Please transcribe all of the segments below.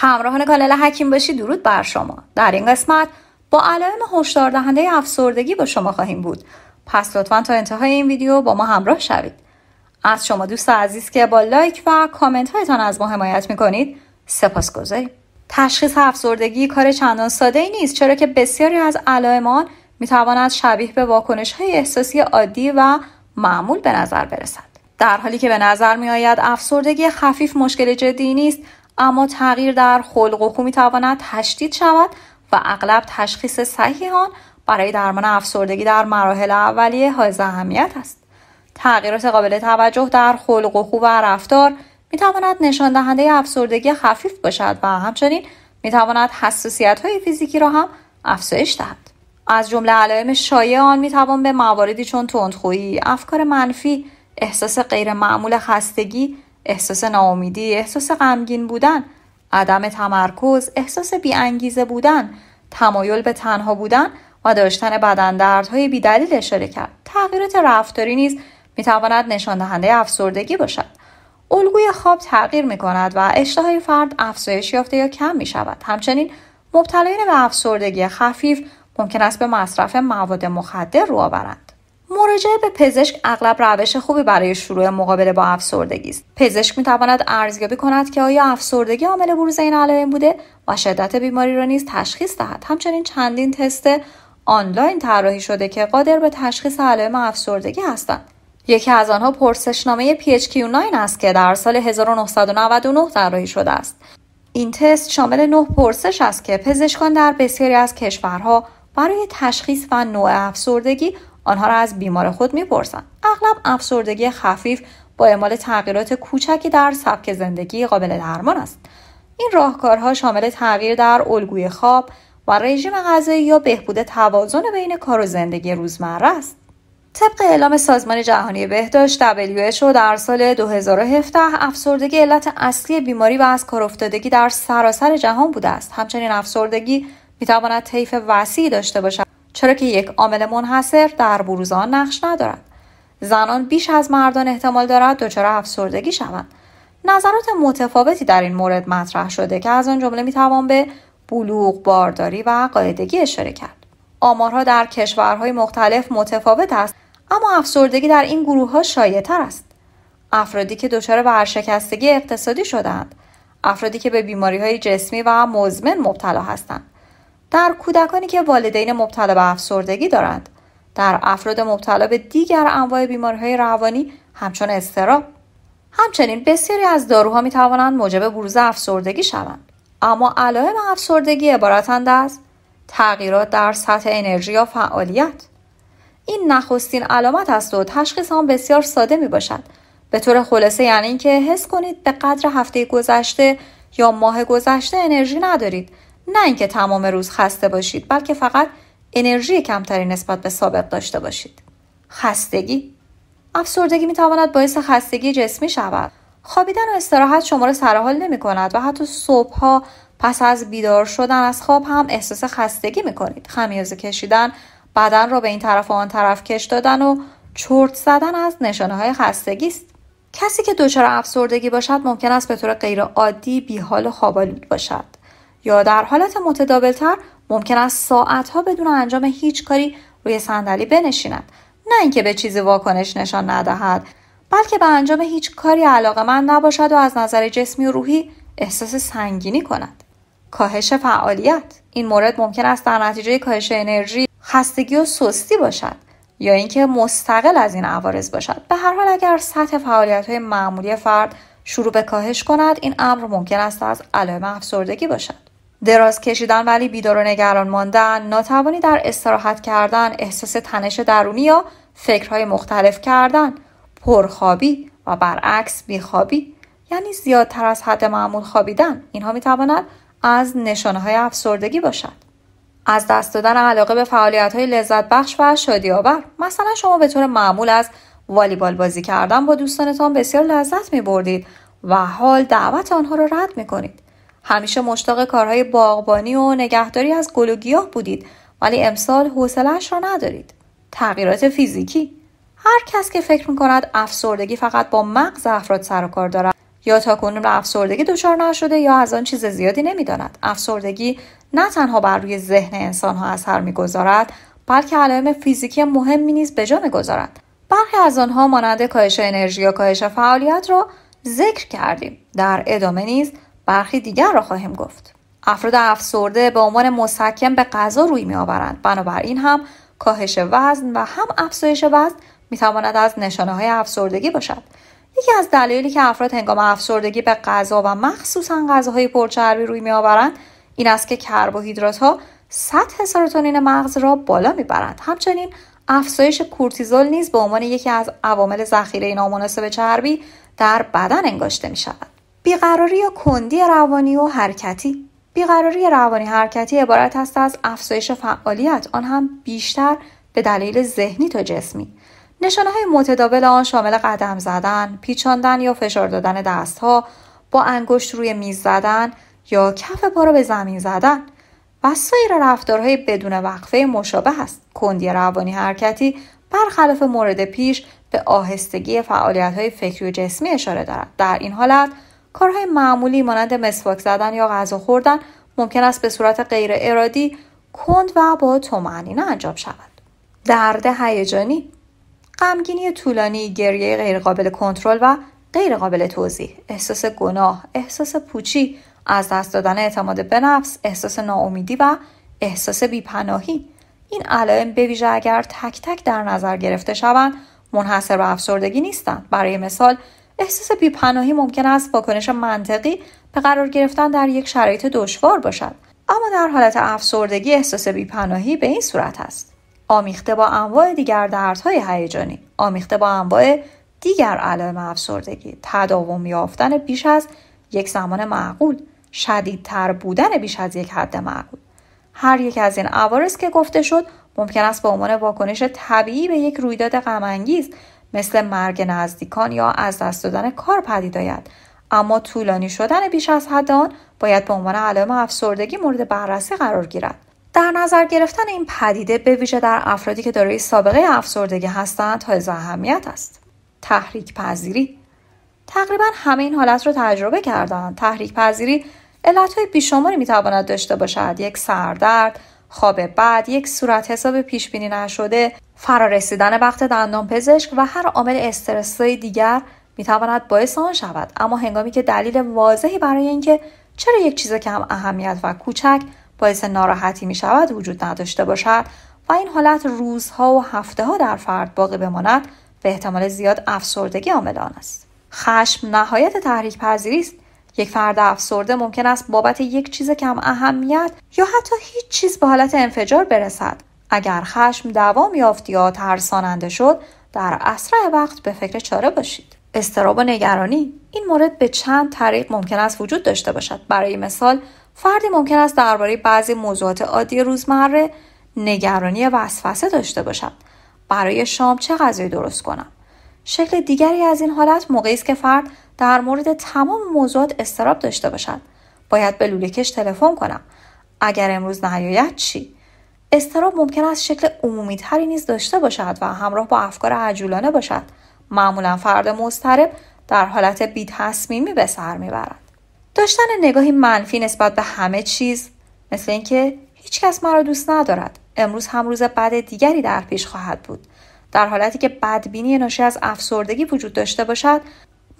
همراهان کانال حکیم باشی درود بر شما در این قسمت با علائم هشدار دهنده افسردگی با شما خواهیم بود پس لطفا تا انتهای این ویدیو با ما همراه شوید از شما دوست عزیز که با لایک و کامنت هایتان از ما حمایت میکنید سپاس گذاریم تشخیص افسردگی کار چندان ساده ای نیست چرا که بسیاری از علائم آن میتواند شبیه به واکنش های احساسی عادی و معمول به نظر برسد در حالی که به نظر می آید افسردگی خفیف مشکل جدی نیست اما تغییر در خلق و خو میتواند تشدید شود و اغلب تشخیص صحیح آن برای درمان افسردگی در مراحل اولیه های اهمیت است تغییرات قابل توجه در خلق و خو و رفتار میتواند نشان دهنده افسردگی خفیف باشد و همچنین میتواند حساسیت های فیزیکی را هم افزایش دهد از جمله علائم شایع آن میتوان به مواردی چون تندخویی افکار منفی احساس غیرمعمول خستگی احساس ناامیدی، احساس غمگین بودن، عدم تمرکز، احساس بیانگیزه بودن، تمایل به تنها بودن و داشتن بدندردهای بیدلیل اشاره کرد. تغییرات رفتاری نیز میتواند نشان دهنده افسردگی باشد. الگوی خواب تغییر می کند و اشتهای فرد افزایش یافته یا کم می شود. همچنین مبتلایان به افسردگی خفیف ممکن است به مصرف مواد مخدر رو آورند. مراجعه به پزشک اغلب روش خوبی برای شروع مقابله با افسردگی است پزشک می تواند ارزیابی کند که آیا افسردگی عامل بروز این علائم بوده و شدت بیماری را نیز تشخیص دهد همچنین چندین تست آنلاین طراحی شده که قادر به تشخیص علائم افسردگی هستند یکی از آنها پرسشنامه PHQ9 است که در سال 1999 طراحی شده است این تست شامل نه پرسش است که پزشکان در بسیاری از کشورها برای تشخیص و نوع افسردگی آنها را از بیمار خود میپرسند اغلب افسردگی خفیف با اعمال تغییرات کوچکی در سبک زندگی قابل درمان است این راهکارها شامل تغییر در الگوی خواب و رژیم غذایی یا بهبود توازن بین کار و زندگی روزمره است طبق اعلام سازمان جهانی بهداشت WHO در سال 2017 افسردگی علت اصلی بیماری و از کار افتادگی در سراسر جهان بوده است همچنین افسردگی میتواند طیف وسیعی داشته باشد چرا که یک عامل منحصر در بروز آن نقش ندارد زنان بیش از مردان احتمال دارد دچار افسردگی شوند نظرات متفاوتی در این مورد مطرح شده که از آن جمله میتوان به بلوغ بارداری و قاعدگی اشاره کرد آمارها در کشورهای مختلف متفاوت است اما افسردگی در این گروه ها شایعتر است افرادی که دچار ورشکستگی اقتصادی شدند افرادی که به بیماری های جسمی و مزمن مبتلا هستند در کودکانی که والدین مبتلا به افسردگی دارند در افراد مبتلا به دیگر انواع بیماریهای روانی همچون اضطراب همچنین بسیاری از داروها می توانند موجب بروز افسردگی شوند اما علائم افسردگی عبارتند از تغییرات در سطح انرژی یا فعالیت این نخستین علامت است و تشخیص آن بسیار ساده می باشد به طور خلاصه یعنی اینکه حس کنید به قدر هفته گذشته یا ماه گذشته انرژی ندارید نه اینکه تمام روز خسته باشید بلکه فقط انرژی کمتری نسبت به سابق داشته باشید خستگی افسردگی میتواند باعث خستگی جسمی شود خوابیدن و استراحت شما را سرحال نمی کند و حتی صبحها پس از بیدار شدن از خواب هم احساس خستگی می کنید. خمیازه کشیدن، بدن را به این طرف و آن طرف کش دادن و چرت زدن از نشانه های خستگی است. کسی که دچار افسردگی باشد ممکن است به طور غیر عادی بیحال و خوابالود باشد. یا در حالت متدابلتر ممکن است ساعتها بدون انجام هیچ کاری روی صندلی بنشیند نه اینکه به چیزی واکنش نشان ندهد بلکه به انجام هیچ کاری من نباشد و از نظر جسمی و روحی احساس سنگینی کند کاهش فعالیت این مورد ممکن است در نتیجه کاهش انرژی خستگی و سستی باشد یا اینکه مستقل از این عوارض باشد به هر حال اگر سطح فعالیت های معمولی فرد شروع به کاهش کند این امر ممکن است از علائم افسردگی باشد دراز کشیدن ولی بیدار و نگران ماندن ناتوانی در استراحت کردن احساس تنش درونی یا فکرهای مختلف کردن پرخوابی و برعکس بیخوابی یعنی زیادتر از حد معمول خوابیدن اینها میتواند از نشانه های افسردگی باشد از دست دادن علاقه به فعالیت های لذت بخش و شادی آور مثلا شما به طور معمول از والیبال بازی کردن با دوستانتان بسیار لذت می بردید و حال دعوت آنها را رد می کنید همیشه مشتاق کارهای باغبانی و نگهداری از گل و گیاه بودید ولی امسال حوصلهاش را ندارید تغییرات فیزیکی هر کس که فکر میکند افسردگی فقط با مغز افراد سر و کار دارد یا تاکنون به افسردگی دچار نشده یا از آن چیز زیادی نمیداند افسردگی نه تنها بر روی ذهن انسانها اثر میگذارد بلکه علائم فیزیکی مهمی نیز به جا میگذارد برخی از آنها مانند کاهش انرژی یا کاهش فعالیت را ذکر کردیم در ادامه نیز برخی دیگر را خواهیم گفت افراد افسرده به عنوان مسکم به غذا روی میآورند بنابراین هم کاهش وزن و هم افزایش وزن تواند از نشانه های افسردگی باشد یکی از دلایلی که افراد هنگام افسردگی به غذا و مخصوصا غذاهای پرچربی روی میآورند این است که کربوهیدرات ها سطح سروتونین مغز را بالا میبرند همچنین افزایش کورتیزول نیز به عنوان یکی از عوامل ذخیره نامناسب چربی در بدن انگاشته می شود. بیقراری یا کندی روانی و حرکتی بیقراری روانی حرکتی عبارت است از افزایش فعالیت آن هم بیشتر به دلیل ذهنی تا جسمی نشانه های متداول آن شامل قدم زدن، پیچاندن یا فشار دادن دستها، با انگشت روی میز زدن یا کف پا را به زمین زدن و سایر رفتارهای بدون وقفه مشابه است. کندی روانی حرکتی برخلاف مورد پیش به آهستگی فعالیت های فکری و جسمی اشاره دارد. در این حالت کارهای معمولی مانند مسواک زدن یا غذا خوردن ممکن است به صورت غیر ارادی کند و با طمأنینه انجام شود درد هیجانی غمگینی طولانی گریه غیرقابل کنترل و غیرقابل توضیح احساس گناه احساس پوچی از دست دادن اعتماد به نفس احساس ناامیدی و احساس بیپناهی این علائم بویژه اگر تک تک در نظر گرفته شوند منحصر به افسردگی نیستند برای مثال احساس بیپناهی ممکن است واکنش منطقی به قرار گرفتن در یک شرایط دشوار باشد اما در حالت افسردگی احساس بیپناهی به این صورت است آمیخته با انواع دیگر دردهای هیجانی آمیخته با انواع دیگر علائم افسردگی تداوم یافتن بیش از یک زمان معقول شدیدتر بودن بیش از یک حد معقول هر یک از این عوارض که گفته شد ممکن است به عنوان واکنش طبیعی به یک رویداد غمانگیز مثل مرگ نزدیکان یا از دست دادن کار پدید آید اما طولانی شدن بیش از حد آن باید به عنوان علائم افسردگی مورد بررسی قرار گیرد در نظر گرفتن این پدیده به ویژه در افرادی که دارای سابقه افسردگی هستند حائز اهمیت است تحریک پذیری تقریبا همه این حالت را تجربه کردند تحریک پذیری علتهای بیشماری میتواند داشته باشد یک سردرد خواب بعد یک صورت حساب پیش بینی نشده فرارسیدن وقت دندان پزشک و هر عامل استرسای دیگر می تواند باعث آن شود اما هنگامی که دلیل واضحی برای اینکه چرا یک چیز کم اهمیت و کوچک باعث ناراحتی می شود وجود نداشته باشد و این حالت روزها و هفته ها در فرد باقی بماند به احتمال زیاد افسردگی عامل آن است خشم نهایت تحریک پذیری است یک فرد افسرده ممکن است بابت یک چیز کم اهمیت یا حتی هیچ چیز به حالت انفجار برسد اگر خشم دوام یافت یا ترساننده شد در اسرع وقت به فکر چاره باشید استراب و نگرانی این مورد به چند طریق ممکن است وجود داشته باشد برای مثال فردی ممکن است درباره بعضی موضوعات عادی روزمره نگرانی وسوسه داشته باشد برای شام چه غذایی درست کنم شکل دیگری از این حالت موقعی است که فرد در مورد تمام موضوعات استراب داشته باشد باید به لولهکش تلفن کنم اگر امروز نیاید چی استراب ممکن است شکل عمومیتری نیز داشته باشد و همراه با افکار عجولانه باشد معمولا فرد مضطرب در حالت بی تصمیمی به سر میبرد داشتن نگاهی منفی نسبت به همه چیز مثل اینکه هیچکس مرا دوست ندارد امروز هم روز بد دیگری در پیش خواهد بود در حالتی که بدبینی ناشی از افسردگی وجود داشته باشد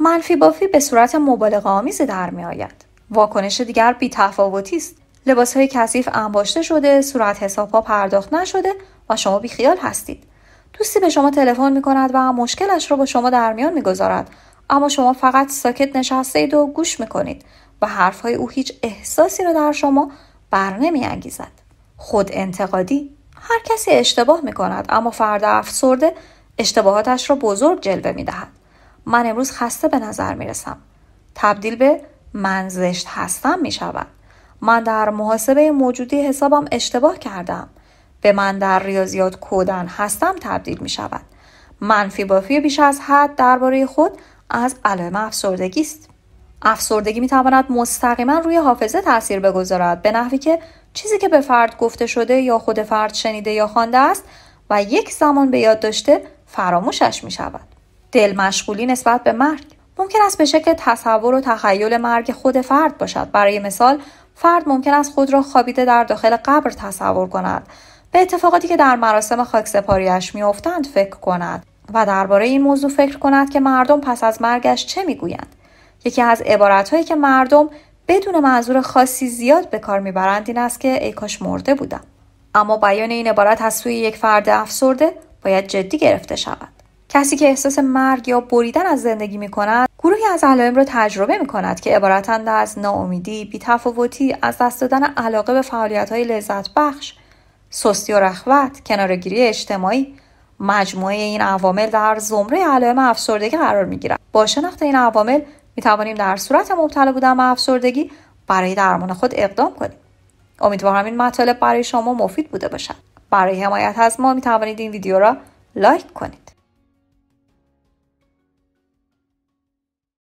منفی بافی به صورت مبالغه آمیز در می آید. واکنش دیگر بی تفاوتی است. لباس های کثیف انباشته شده، صورت حساب ها پرداخت نشده و شما خیال هستید. دوستی به شما تلفن می کند و مشکلش را با شما در میان می گذارد. اما شما فقط ساکت نشسته اید و گوش می کنید و حرف های او هیچ احساسی را در شما بر نمی انگیزد. خود انتقادی هر کسی اشتباه می کند اما فرد افسرده اشتباهاتش را بزرگ جلوه می دهد. من امروز خسته به نظر می رسم. تبدیل به من زشت هستم می شود. من در محاسبه موجودی حسابم اشتباه کردم. به من در ریاضیات کودن هستم تبدیل می شود. منفی بافی بیش از حد درباره خود از علائم افسردگی است. افسردگی می تواند مستقیما روی حافظه تاثیر بگذارد به نحوی که چیزی که به فرد گفته شده یا خود فرد شنیده یا خوانده است و یک زمان به یاد داشته فراموشش می شود. دل مشغولی نسبت به مرگ ممکن است به شکل تصور و تخیل مرگ خود فرد باشد برای مثال فرد ممکن است خود را خوابیده در داخل قبر تصور کند به اتفاقاتی که در مراسم خاکسپاریاش میافتند فکر کند و درباره این موضوع فکر کند که مردم پس از مرگش چه میگویند یکی از عبارتهایی که مردم بدون منظور خاصی زیاد به کار میبرند این است که ای کاش مرده بودم اما بیان این عبارت از سوی یک فرد افسرده باید جدی گرفته شود کسی که احساس مرگ یا بریدن از زندگی می کند گروهی از علائم را تجربه می کند که عبارتند از ناامیدی، بیتفاوتی، از دست دادن علاقه به فعالیت های لذت بخش، سستی و رخوت، کنارگیری اجتماعی، مجموعه این عوامل در زمره علائم افسردگی قرار می گیرد. با شناخت این عوامل می توانیم در صورت مبتلا بودن به افسردگی برای درمان خود اقدام کنیم. امیدوارم این مطالب برای شما مفید بوده باشد. برای حمایت از ما می توانید این ویدیو را لایک کنید.